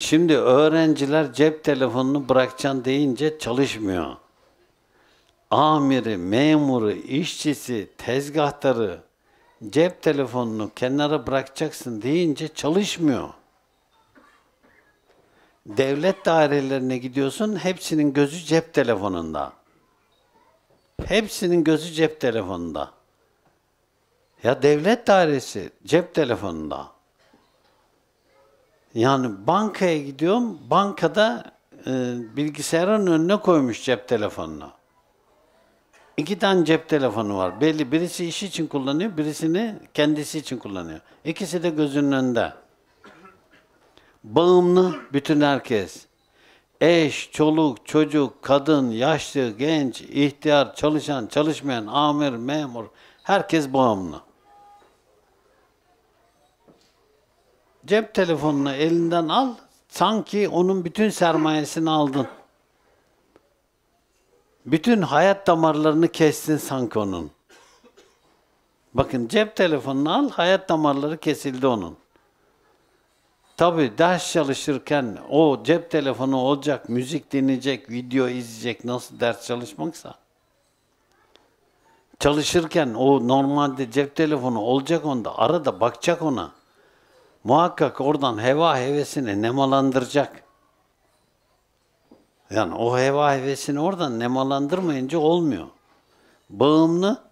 Şimdi öğrenciler cep telefonunu bırakacaksın deyince çalışmıyor. Amiri, memuru, işçisi, tezgahtarı cep telefonunu kenara bırakacaksın deyince çalışmıyor. Devlet dairelerine gidiyorsun, hepsinin gözü cep telefonunda. Hepsinin gözü cep telefonunda. Ya devlet dairesi cep telefonunda. Yani bankaya gidiyorum, bankada e, bilgisayarın önüne koymuş cep telefonunu. İki tane cep telefonu var. Belli birisi iş için kullanıyor, birisini kendisi için kullanıyor. İkisi de gözünün önünde. Bağımlı bütün herkes. Eş, çoluk, çocuk, kadın, yaşlı, genç, ihtiyar, çalışan, çalışmayan, amir, memur herkes bağımlı. cep telefonunu elinden al, sanki onun bütün sermayesini aldın. Bütün hayat damarlarını kestin sanki onun. Bakın cep telefonunu al, hayat damarları kesildi onun. Tabi ders çalışırken o cep telefonu olacak, müzik dinleyecek, video izleyecek nasıl ders çalışmaksa. Çalışırken o normalde cep telefonu olacak onda, arada bakacak ona muhakkak oradan heva hevesini nemalandıracak. Yani o heva hevesini oradan nemalandırmayınca olmuyor. Bağımlı